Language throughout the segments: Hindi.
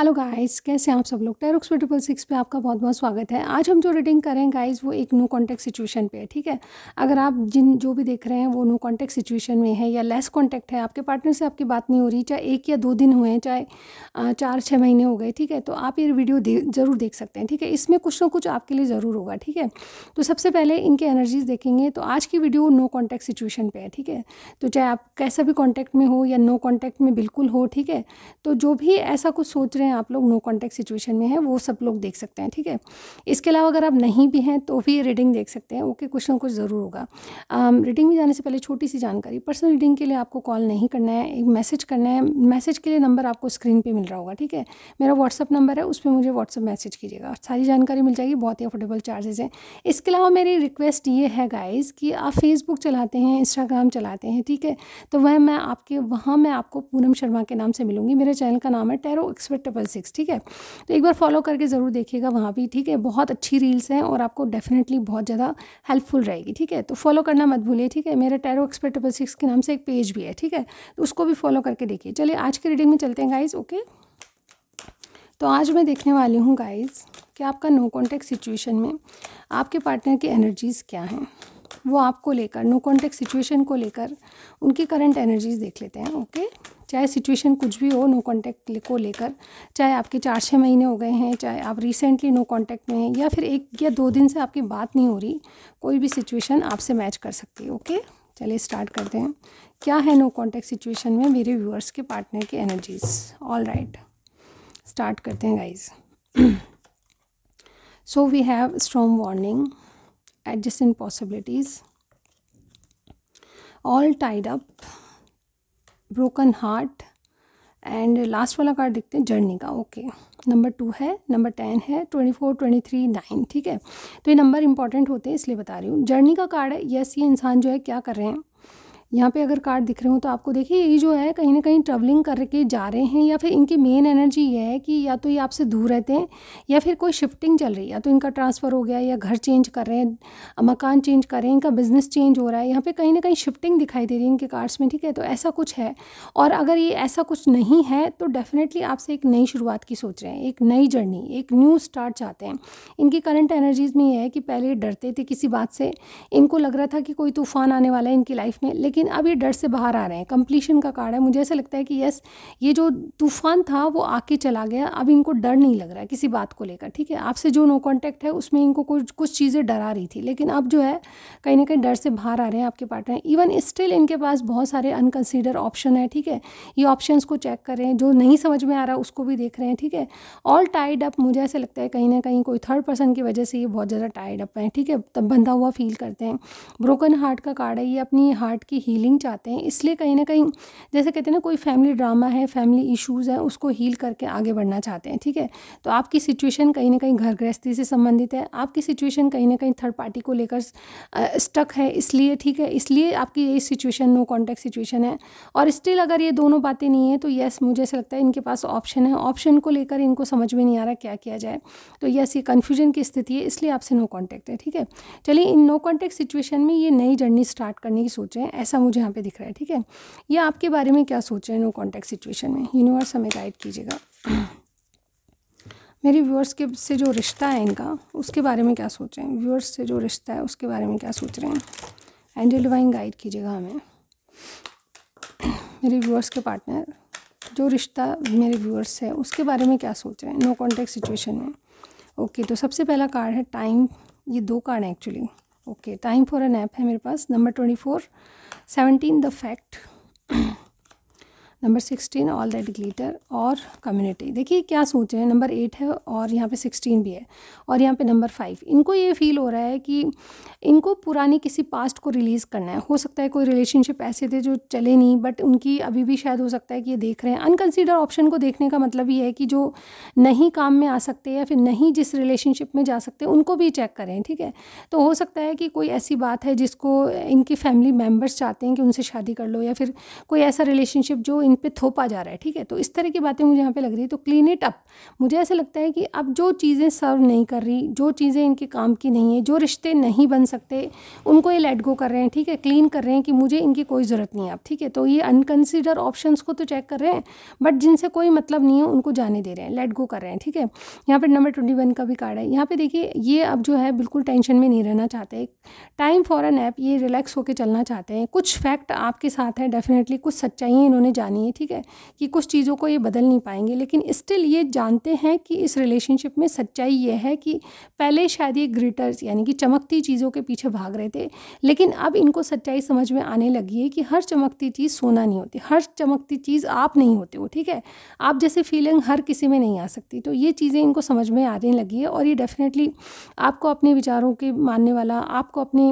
हेलो गाइस कैसे आप सब लोग टेरोक्स ट्रिपल सिक्स पे आपका बहुत बहुत स्वागत है आज हम जो रीडिंग करें गाइस वो एक नो कॉन्टैक्ट सिचुएशन पे है ठीक है अगर आप जिन जो भी देख रहे हैं वो नो कॉन्टैक्ट सिचुएशन में है या लेस कॉन्टैक्ट है आपके पार्टनर से आपकी बात नहीं हो रही चाहे एक या दो दिन हुए हैं चाहे चार छः महीने हो गए ठीक है तो आप ये वीडियो दे, ज़रूर देख सकते हैं ठीक है इसमें कुछ ना कुछ आपके लिए ज़रूर होगा ठीक है तो सबसे पहले इनके एनर्जीज़ देखेंगे तो आज की वीडियो नो कॉन्टैक्ट सिचुएशन पर है ठीक है तो चाहे आप कैसा भी कॉन्टैक्ट में हो या नो कॉन्टैक्ट में बिल्कुल हो ठीक है तो जो भी ऐसा कुछ सोच रहे रहे हैं आप लोग नो कॉन्टेक्ट सिचुएशन में है वो सब लोग देख सकते हैं ठीक है इसके अलावा अगर आप नहीं भी हैं तो भी रीडिंग देख सकते हैं ओके कुछ ना कुछ ज़रूर होगा रीडिंग में जाने से पहले छोटी सी जानकारी पर्सनल रीडिंग के लिए आपको कॉल नहीं करना है एक मैसेज करना है मैसेज के लिए नंबर आपको स्क्रीन पर मिल रहा होगा ठीक है मेरा व्हाट्सअप नंबर है उस पर मुझे व्हाट्सअप मैसेज कीजिएगा सारी जानकारी मिल जाएगी बहुत ही अफोर्डेबल चार्जेज़ हैं इसके अलावा मेरी रिक्वेस्ट ये है गाइज़ कि आप फेसबुक चलाते हैं इंस्टाग्राम चलाते हैं ठीक है तो वह मैं आपके वहाँ मैं आपको पूनम शर्मा के नाम से मिलूंगी मेरे चैनल का नाम है टेरो एक्सपर्ट ट्रिपल सिक्स ठीक है तो एक बार फॉलो करके ज़रूर देखिएगा वहाँ भी ठीक है बहुत अच्छी रील्स हैं और आपको डेफिनेटली बहुत ज़्यादा हेल्पफुल रहेगी ठीक है तो फॉलो करना मत भूलिए ठीक है मेरा टैरो एक्सपर्ट ट्रिपल सिक्स के नाम से एक पेज भी है ठीक है तो उसको भी फॉलो करके देखिए चलिए आज के रीडिंग में चलते हैं गाइज़ ओके तो आज मैं देखने वाली हूँ गाइज़ कि आपका नो कॉन्टेक्ट सिचुएशन में आपके पार्टनर की एनर्जीज़ क्या हैं वो आपको लेकर नो कॉन्टेक्ट सिचुएशन को लेकर उनकी करंट एनर्जीज़ देख लेते हैं ओके चाहे सिचुएशन कुछ भी हो नो कॉन्टैक्ट को लेकर चाहे आपके चार छः महीने हो गए हैं चाहे आप रिसेंटली नो कॉन्टैक्ट में हैं या फिर एक या दो दिन से आपकी बात नहीं हो रही कोई भी सिचुएशन आपसे मैच कर सकती है ओके चलिए स्टार्ट करते हैं क्या है नो कॉन्टैक्ट सिचुएशन में मेरे व्यूअर्स के पार्टनर के एनर्जीज ऑल राइट स्टार्ट करते हैं guys so we have strong warning adjust in possibilities all tied up broken heart and last वाला कार्ड देखते हैं जर्नी का ओके नंबर टू है नंबर टेन है twenty four twenty three nine ठीक है तो ये नंबर इंपॉर्टेंट होते हैं इसलिए बता रही हूँ जर्नी का कार्ड है यस ये इंसान जो है क्या कर रहे हैं यहाँ पे अगर कार्ड दिख रहे हो तो आपको देखिए ये जो है कहीं ना कहीं ट्रेवलिंग करके जा रहे हैं या फिर इनकी मेन एनर्जी ये है कि या तो ये आपसे दूर रहते हैं या फिर कोई शिफ्टिंग चल रही है या तो इनका ट्रांसफ़र हो गया या घर चेंज कर रहे हैं मकान चेंज कर रहे हैं इनका बिज़नेस चेंज हो रहा है यहाँ पर कहीं ना कहीं शिफ्टिंग दिखाई दे रही है इनके कार्ड्स में ठीक है तो ऐसा कुछ है और अगर ये ऐसा कुछ नहीं है तो डेफ़िनेटली आपसे एक नई शुरुआत की सोच रहे हैं एक नई जर्नी एक न्यू स्टार्ट चाहते हैं इनकी करंट एनर्जीज़ में ये है कि पहले डरते थे किसी बात से इनको लग रहा था कि कोई तूफ़ान आने वाला है इनकी लाइफ में लेकिन लेकिन अब ये डर से बाहर आ रहे हैं कंप्लीशन का कार्ड है मुझे ऐसा लगता है कि यस ये जो तूफान था वो आके चला गया अब इनको डर नहीं लग रहा है किसी बात को लेकर ठीक है आपसे जो नो कॉन्टैक्ट है उसमें इनको कुछ कुछ चीज़ें डरा रही थी लेकिन अब जो है कहीं ना कहीं डर से बाहर आ रहे हैं आपके पार्टनर इवन स्टिल इनके पास बहुत सारे अनकंसिडर ऑप्शन है ठीक है ये ऑप्शन को चेक कर रहे हैं जो नहीं समझ में आ रहा उसको भी देख रहे हैं ठीक है ऑल टाइड अप मुझे ऐसा लगता है कहीं ना कहीं कोई थर्ड पर्सन की वजह से ये बहुत ज़्यादा टाइड अप है ठीक है तब बंधा हुआ फील करते हैं ब्रोकन हार्ट का कार्ड है ये अपनी हार्ट की ही हीलिंग चाहते हैं इसलिए कहीं ना कहीं जैसे कहते हैं ना कोई फैमिली ड्रामा है फैमिली इश्यूज़ है उसको हील करके आगे बढ़ना चाहते हैं ठीक है तो आपकी सिचुएशन कहीं ना कहीं घर गृहस्थी से संबंधित है आपकी सिचुएशन कहीं ना कहीं थर्ड पार्टी को लेकर स्टक है इसलिए ठीक है इसलिए आपकी ये सिचुएशन नो कॉन्टैक्ट सिचुएशन है और स्टिल अगर ये दोनों बातें नहीं है तो यस मुझे ऐसा लगता है इनके पास ऑप्शन है ऑप्शन को लेकर इनको समझ में नहीं आ रहा क्या किया जाए तो यस ये कन्फ्यूजन की स्थिति है इसलिए आपसे नो कॉन्टैक्ट है ठीक है चलिए इन नो कॉन्टैक्ट सिचुएशन में ये नई जर्नी स्टार्ट करने की सोच रहे हैं ऐसा ऐसा मुझे यहाँ पे दिख रहा है ठीक है ये आपके बारे में क्या सोच रहे हैं नो कॉन्टेक्ट सिचुएशन में यूनिवर्स हमें गाइड कीजिएगा मेरे व्यूअर्स के से जो रिश्ता है इनका उसके बारे में क्या सोच रहे हैं व्यूअर्स से जो रिश्ता है उसके बारे में क्या सोच रहे हैं एंजल डिवाइन गाइड कीजिएगा हमें मेरे व्यूअर्स के पार्टनर जो रिश्ता मेरे व्यूअर्स है उसके बारे में क्या सोच रहे हैं नो कॉन्टेक्ट सिचुएशन में ओके तो सबसे पहला कार्ड है टाइम ये दो कार्ड हैं actually okay time for a nap है मेरे पास number twenty four seventeen the fact number sixteen all that glitter और कम्युनिटी देखिए क्या सोच रहे हैं नंबर एट है और यहाँ पे सिक्सटीन भी है और यहाँ पे नंबर फाइव इनको ये फील हो रहा है कि इनको पुरानी किसी पास्ट को रिलीज़ करना है हो सकता है कोई रिलेशनशिप ऐसे थे जो चले नहीं बट उनकी अभी भी शायद हो सकता है कि ये देख रहे हैं अनकंसिडर ऑप्शन को देखने का मतलब ये है कि जो नहीं काम में आ सकते या फिर नहीं जिस रिलेशनशिप में जा सकते उनको भी चेक करें ठीक है तो हो सकता है कि कोई ऐसी बात है जिसको इनकी फैमिली मेम्बर्स चाहते हैं कि उनसे शादी कर लो या फिर कोई ऐसा रिलेशनशिप जो इन उन पर थोपा जा रहा है ठीक है तो इस तरह की बातें मुझे यहाँ पे लग रही है तो क्लीन इट अप मुझे ऐसा लगता है कि अब जो चीज़ें सर्व नहीं कर रही जो चीज़ें इनके काम की नहीं है जो रिश्ते नहीं बन सकते उनको ये लेट गो कर रहे हैं ठीक है क्लीन कर रहे हैं कि मुझे इनकी कोई ज़रूरत नहीं है अब ठीक है तो ये अनकन्सिडर ऑप्शन को तो चेक कर रहे हैं बट जिनसे कोई मतलब नहीं है उनको जाने दे रहे हैं लेट गो कर रहे हैं ठीक है यहाँ पर नंबर ट्वेंटी वन का भी कार्ड है यहाँ पर देखिए ये अब जो है बिल्कुल टेंशन में नहीं रहना चाहते टाइम फॉर एन ऐप ये रिलैक्स होकर चलना चाहते हैं कुछ फैक्ट आपके साथ है डेफिनेटली कुछ सच्चाई इन्होंने जानी नहीं है ठीक है कि कुछ चीज़ों को ये बदल नहीं पाएंगे लेकिन स्टिल ये जानते हैं कि इस रिलेशनशिप में सच्चाई ये है कि पहले शायद ये ग्रिटर्स यानी कि चमकती चीज़ों के पीछे भाग रहे थे लेकिन अब इनको सच्चाई समझ में आने लगी है कि हर चमकती चीज़ सोना नहीं होती हर चमकती चीज़ आप नहीं होते हो ठीक है आप जैसे फीलिंग हर किसी में नहीं आ सकती तो ये चीज़ें इनको समझ में आने लगी है और ये डेफिनेटली आपको अपने विचारों के मानने वाला आपको अपने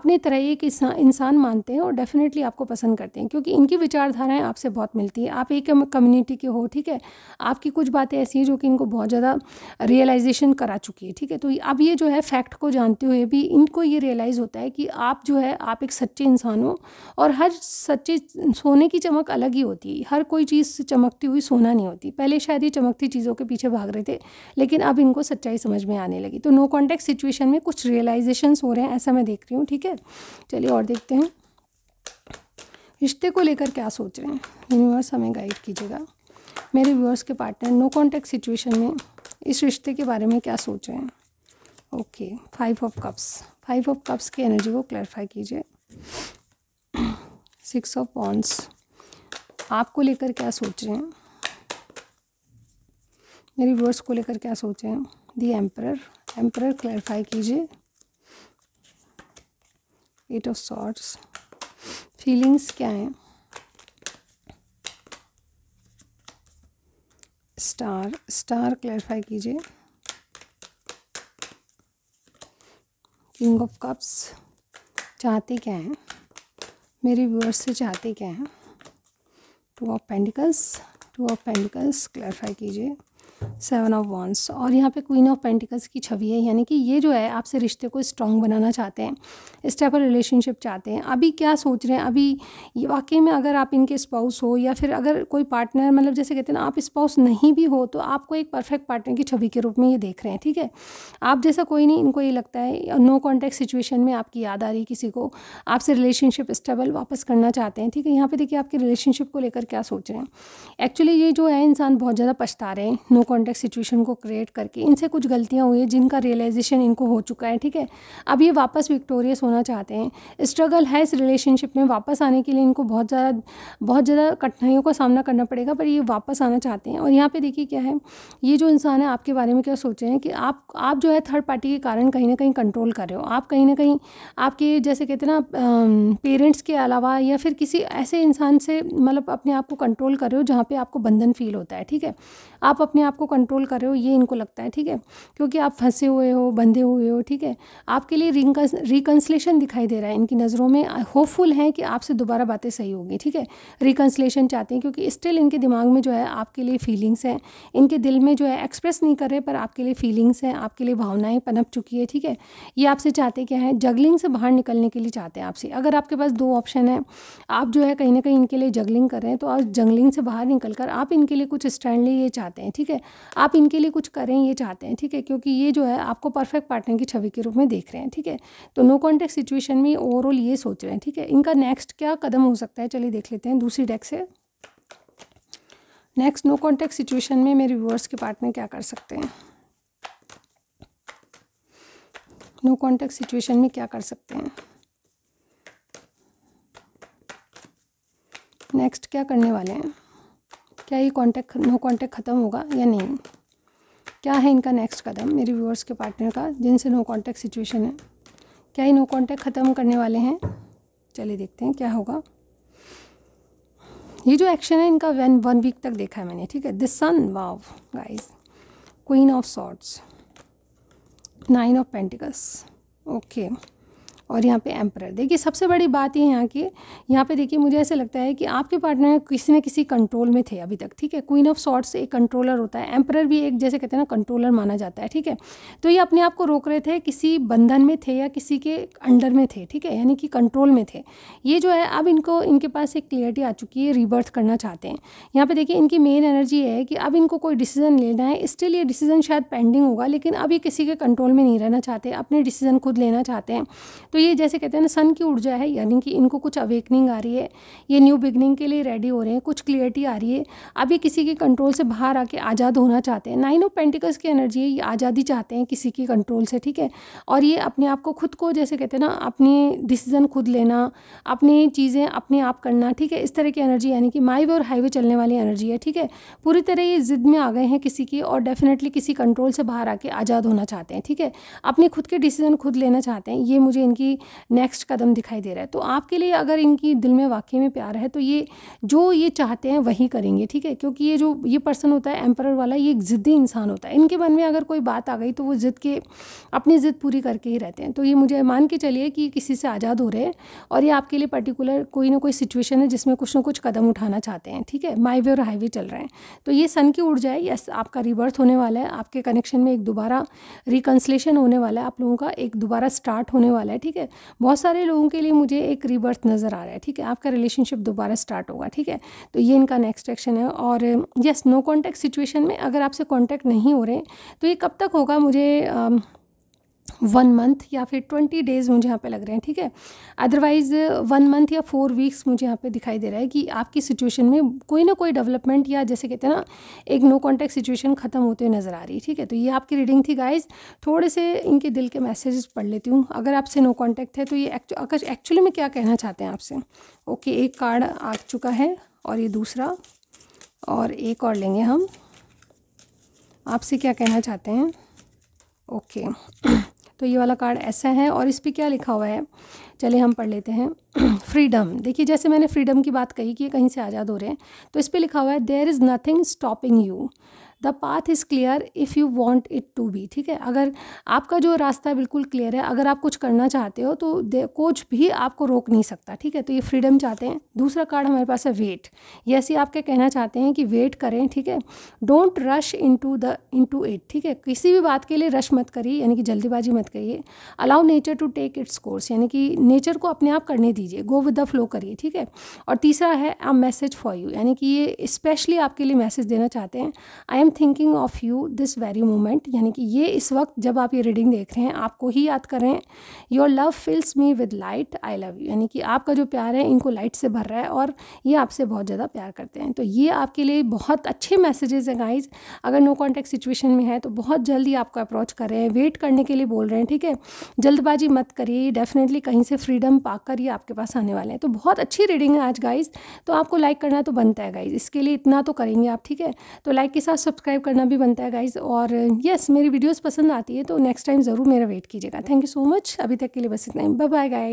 अपने तरह एक इंसान मानते हैं और डेफिनेटली आपको पसंद करते हैं क्योंकि इनकी विचारधाराएं आपसे बहुत बहुत मिलती है आप एक कम्युनिटी के हो ठीक है आपकी कुछ बातें ऐसी हैं जो कि इनको बहुत ज़्यादा रियलाइजेशन करा चुकी है ठीक है तो अब ये जो है फैक्ट को जानते हुए भी इनको ये रियलाइज़ होता है कि आप जो है आप एक सच्चे इंसान हो और हर सच्चे सोने की चमक अलग ही होती है हर कोई चीज़ चमकती हुई सोना नहीं होती पहले शायद ये चमकती चीज़ों के पीछे भाग रहे थे लेकिन अब इनको सच्चाई समझ में आने लगी तो नो कॉन्टैक्ट सिचुएशन में कुछ रियलाइजेशन हो रहे हैं ऐसा मैं देख रही हूँ ठीक है चलिए और देखते हैं रिश्ते को लेकर क्या सोच रहे हैं यूनिवर्स हमें गाइड कीजिएगा मेरे व्यूअर्स के पार्टनर नो कॉन्टेक्ट सिचुएशन में इस रिश्ते के बारे में क्या सोच रहे हैं okay five of cups five of cups की एनर्जी को क्लैरिफाई कीजिए सिक्स ऑफ पॉन्स आपको लेकर क्या सोच रहे हैं मेरे व्यूअर्स को लेकर क्या सोच रहे हैं दी एम्पर एम्पर क्लैरिफाई कीजिए एट ऑफ सॉर्ट्स फीलिंग्स क्या हैं स्टार स्टार क्लैरिफाई कीजिए किंग ऑफ कप्स चाहते क्या हैं मेरे व्यूअर्स से चाहते क्या हैं two of pentacles two of pentacles clarify कीजिए सेवन ऑफ वॉन्स और यहाँ पे क्वीन ऑफ पेंटिकल्स की छवि है यानी कि ये जो है आपसे रिश्ते को स्ट्रॉन्ग बनाना चाहते हैं स्टेबल रिलेशनशिप चाहते हैं अभी क्या सोच रहे हैं अभी ये वाकई में अगर आप इनके स्पाउस हो या फिर अगर कोई पार्टनर मतलब जैसे कहते हैं ना आप स्पाउस नहीं भी हो तो आपको एक परफेक्ट पार्टनर की छवि के रूप में ये देख रहे हैं ठीक है आप जैसा कोई नहीं इनको ये लगता है नो कॉन्टैक्ट सिचुएशन में आपकी याद आ रही किसी को आपसे रिलेशनशिप स्टेबल वापस करना चाहते हैं ठीक है यहाँ पर देखिए आपके रिलेशनशिप को लेकर क्या सोच रहे हैं एक्चुअली ये जो है इंसान बहुत ज़्यादा पछता रहे हैं नो कॉन्टेक्ट सिचुएशन को क्रिएट करके इनसे कुछ गलतियाँ हुई हैं जिनका रियलाइजेशन इनको हो चुका है ठीक है अब ये वापस विक्टोरियस होना चाहते हैं स्ट्रगल है इस रिलेशनशिप में वापस आने के लिए इनको बहुत ज़्यादा बहुत ज़्यादा कठिनाइयों का सामना करना पड़ेगा पर ये वापस आना चाहते हैं और यहाँ पर देखिए क्या है ये जो इंसान है आपके बारे में क्या सोच रहे हैं कि आप आप जो है थर्ड पार्टी के कारण कहीं ना कहीं कंट्रोल कर रहे हो आप कहीं ना कहीं आपके जैसे कहते ना पेरेंट्स के अलावा या फिर किसी ऐसे इंसान से मतलब अपने आप को कंट्रोल कर रहे हो जहाँ पे आपको बंधन फील होता है ठीक है आप अपने आप आपको कंट्रोल कर रहे हो ये इनको लगता है ठीक है क्योंकि आप फंसे हुए हो बंधे हुए हो ठीक है आपके लिए रिकन्सलेशन दिखाई दे रहा है इनकी नज़रों में होपफुल हैं कि आपसे दोबारा बातें सही होगी ठीक है रिकन्सलेशन चाहते हैं क्योंकि स्टिल इनके दिमाग में जो है आपके लिए फीलिंग्स हैं इनके दिल में जो है एक्सप्रेस नहीं कर रहे पर आपके लिए फीलिंग्स हैं आपके लिए भावनाएं पनप चुकी है ठीक है ये आपसे चाहते क्या है जगलिंग से बाहर निकलने के लिए चाहते हैं आपसे अगर आपके पास दो ऑप्शन है आप जो है कहीं ना कहीं इनके लिए जगलिंग कर रहे हैं तो आप जंगलिंग से बाहर निकल कर आप इनके लिए कुछ स्टैंड लिए चाहते हैं ठीक है आप इनके लिए कुछ करें ये चाहते हैं ठीक है क्योंकि ये जो है आपको परफेक्ट पार्टनर की छवि के रूप में देख रहे हैं ठीक है तो नो कॉन्टेक्ट सिचुएशन में ओवरऑल ये सोच रहे हैं ठीक है इनका नेक्स्ट क्या कदम हो सकता है चलिए देख लेते हैं दूसरी डेक से नेक्स्ट नो कॉन्टेक्ट सिचुएशन में मेरे व्यूअर्स के पार्टनर क्या कर सकते हैं नो कॉन्टेक्ट सिचुएशन में क्या कर सकते हैं नेक्स्ट क्या करने वाले हैं क्या ये कॉन्टैक्ट नो कॉन्टैक्ट ख़त्म होगा या नहीं क्या है इनका नेक्स्ट कदम मेरे व्यूअर्स के पार्टनर का जिनसे नो कॉन्टैक्ट सिचुएशन है क्या ये नो कॉन्टैक्ट ख़त्म करने वाले हैं चलिए देखते हैं क्या होगा ये जो एक्शन है इनका वन वन वीक तक देखा है मैंने ठीक है this sun wow guys queen of swords nine of pentacles okay okay. और यहाँ पे एम्पर देखिए सबसे बड़ी बात ये यहाँ की यहाँ पे देखिए मुझे ऐसे लगता है कि आपके पार्टनर किसी न किसी कंट्रोल में थे अभी तक ठीक है क्वीन ऑफ शॉर्ट्स एक कंट्रोलर होता है एम्परर भी एक जैसे कहते हैं ना कंट्रोलर माना जाता है ठीक है तो ये अपने आप को रोक रहे थे किसी बंधन में थे या किसी के अंडर में थे ठीक है यानी कि कंट्रोल में थे ये जो है अब इनको इनके पास एक क्लियरिटी आ चुकी है रिबर्थ करना चाहते हैं यहाँ पे देखिए इनकी मेन एनर्जी है कि अब इनको कोई डिसीजन लेना है स्टिल ये डिसीजन शायद पेंडिंग होगा लेकिन अब ये किसी के कंट्रोल में नहीं रहना चाहते अपने डिसीजन खुद लेना चाहते हैं तो ये जैसे कहते हैं ना सन की ऊर्जा है यानी कि इनको कुछ अवेकनिंग आ रही है ये न्यू बिगनिंग के लिए रेडी हो रहे हैं कुछ क्लियरिटी आ रही है अब ये किसी के कंट्रोल से बाहर आके आज़ाद होना चाहते हैं नाइन ऑफ पेंटिकल्स की एनर्जी है ये आज़ादी चाहते हैं किसी के कंट्रोल से ठीक है और ये अपने आप को खुद को जैसे कहते हैं ना अपनी डिसीज़न खुद लेना अपनी चीज़ें अपने आप करना ठीक है इस तरह की एनर्जी यानी कि माई वे और हाईवे चलने वाली एनर्जी है ठीक है पूरी तरह ये ज़िद में आ गए हैं किसी की और डेफिनेटली किसी कंट्रोल से बाहर आके आज़ाद होना चाहते हैं ठीक है अपने खुद के डिसीज़न खुद लेना चाहते हैं ये मुझे इनकी कि नेक्स्ट कदम दिखाई दे रहा है तो आपके लिए अगर इनकी दिल में वाकई में प्यार है तो ये जो ये चाहते हैं वही करेंगे ठीक है क्योंकि ये जो ये पर्सन होता है एम्पर वाला ये एक ज़िद्दी इंसान होता है इनके मन में अगर कोई बात आ गई तो वो ज़िद के अपनी ज़िद पूरी करके ही रहते हैं तो ये मुझे मान के चलिए कि किसी से आज़ाद हो रहे हैं और ये आपके लिए पर्टिकुलर कोई ना कोई सिचुएशन है जिसमें कुछ ना कुछ कदम उठाना चाहते हैं ठीक है माई वे और हाईवे चल रहे हैं तो ये सन की उड़ जाए यस आपका रिबर्थ होने वाला है आपके कनेक्शन में एक दोबारा रिकन्सलेशन होने वाला है आप लोगों का एक दोबारा स्टार्ट होने वाला है ठीक ठीक है बहुत सारे लोगों के लिए मुझे एक रिबर्थ नज़र आ रहा है ठीक है आपका रिलेशनशिप दोबारा स्टार्ट होगा ठीक है तो ये इनका नेक्स्ट एक्शन है और यस नो कॉन्टैक्ट सिचुएशन में अगर आपसे कॉन्टैक्ट नहीं हो रहे तो ये कब तक होगा मुझे वन मंथ या फिर ट्वेंटी डेज़ मुझे यहाँ पे लग रहे हैं ठीक है अदरवाइज़ वन मंथ या फोर वीक्स मुझे यहाँ पे दिखाई दे रहा है कि आपकी सिचुएशन में कोई ना कोई डेवलपमेंट या जैसे कहते हैं ना एक नो कॉन्टेक्ट सिचुएशन ख़त्म होते हुए नज़र आ रही है ठीक है तो ये आपकी रीडिंग थी गाइज थोड़े से इनके दिल के मैसेजेस पढ़ लेती हूँ अगर आपसे नो कॉन्टैक्ट है तो ये एक्चुअली में क्या कहना चाहते हैं आपसे ओके एक कार्ड आ चुका है और ये दूसरा और एक और लेंगे हम आपसे क्या कहना चाहते हैं ओके तो ये वाला कार्ड ऐसा है और इस पर क्या लिखा हुआ है चलिए हम पढ़ लेते हैं फ्रीडम देखिए जैसे मैंने फ्रीडम की बात कही कि कहीं से आज़ाद हो रहे हैं तो इस पर लिखा हुआ है there is nothing stopping you the path is clear if you want it to be ठीक है अगर आपका जो रास्ता बिल्कुल क्लियर है अगर आप कुछ करना चाहते हो तो कोच भी आपको रोक नहीं सकता ठीक है तो ये फ्रीडम चाहते हैं दूसरा कार्ड हमारे पास है वेट ये ऐसे आपके कहना चाहते हैं कि वेट करें ठीक है don't rush into the into it ठीक है किसी भी बात के लिए रश मत करिए यानी कि जल्दीबाजी मत करिए allow nature to take its course यानी कि नेचर को अपने आप करने दीजिए गो विद द फ्लो करिए ठीक है और तीसरा है आ मैसेज फॉर यू यानी कि ये स्पेशली आपके लिए मैसेज देना चाहते हैं I am thinking of you this very moment यानी कि ये इस वक्त जब आप ये रीडिंग देख रहे हैं आपको ही याद करें your love fills me with light I love you यानी कि आपका जो प्यार है इनको लाइट से भर रहा है और ये आपसे बहुत ज़्यादा प्यार करते हैं तो ये आपके लिए बहुत अच्छे मैसेजेस हैं गाइज अगर नो कॉन्टैक्ट सिचुएशन में है तो बहुत जल्दी आपको अप्रोच कर रहे हैं वेट करने के लिए बोल रहे हैं ठीक है जल्दबाजी मत करिए डेफिनेटली कहीं से फ्रीडम पाकर ये आपके पास आने वाले हैं तो बहुत अच्छी रीडिंग है आज गाइज तो आपको लाइक करना तो बनता है गाइज इसके लिए इतना तो करेंगे आप ठीक है तो लाइक के साथ सब्सक्राइब करना भी बनता है गाइज़ और यस मेरी वीडियोस पसंद आती है तो नेक्स्ट टाइम ज़रूर मेरा वेट कीजिएगा थैंक यू सो मच अभी तक के लिए बस इतना ही बाय बाय गाइज़